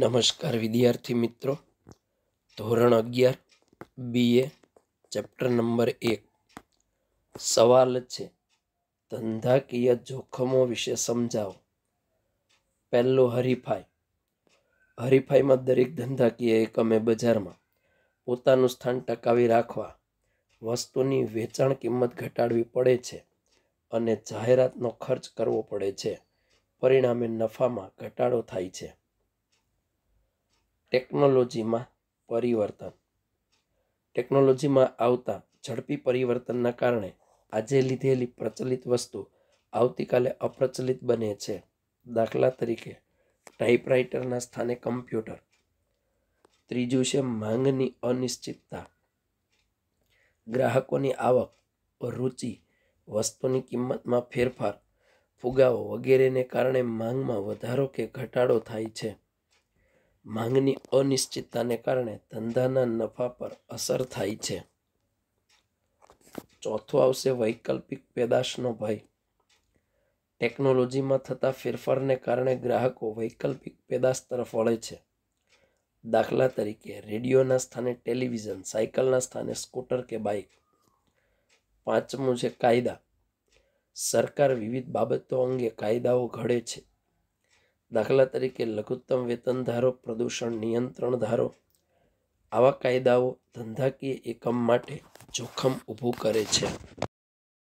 નમસ્કાર વિદ્યાર્થી મિત્રો ધોરણ અગિયાર બી એ ચેપ્ટર નંબર એક સવાલ છે ધંધાકીય જોખમો વિશે સમજાવો પહેલો હરીફાઈ હરીફાઈમાં દરેક ધંધાકીય એકમે બજારમાં પોતાનું સ્થાન ટકાવી રાખવા વસ્તુની વેચાણ કિંમત ઘટાડવી પડે છે અને જાહેરાતનો ખર્ચ કરવો પડે છે પરિણામે નફામાં ઘટાડો થાય છે ટેકનોલોજીમાં પરિવર્તન ટેકનોલોજીમાં આવતા ઝડપી પરિવર્તનના કારણે આજે લીધેલી પ્રચલિત વસ્તુ આવતીકાલે અપ્રચલિત બને છે દાખલા તરીકે ટાઈપરાઇટરના સ્થાને કમ્પ્યુટર ત્રીજું છે માંગની અનિશ્ચિતતા ગ્રાહકોની આવક રુચિ વસ્તુની કિંમતમાં ફેરફાર ફુગાવો વગેરેને કારણે માંગમાં વધારો કે ઘટાડો થાય છે માંગની અનિશ્ચિતતાને કારણે ધંધાના નફા પર અસર થાય છે ચોથું આવશે વૈકલ્પિક પેદાશનો ભય ટેકનોલોજીમાં થતા ફેરફારને કારણે ગ્રાહકો વૈકલ્પિક પેદાશ તરફ વળે છે દાખલા તરીકે રેડિયોના સ્થાને ટેલિવિઝન સાયકલના સ્થાને સ્કૂટર કે બાઇક પાંચમું છે કાયદા સરકાર વિવિધ બાબતો અંગે કાયદાઓ ઘડે છે દાખલા તરીકે લઘુત્તમ વેતન ધારો પ્રદૂષણ નિયંત્રણ ધારો આવા કાયદાઓ ધંધાકીય એકમ માટે જોખમ ઊભું કરે છે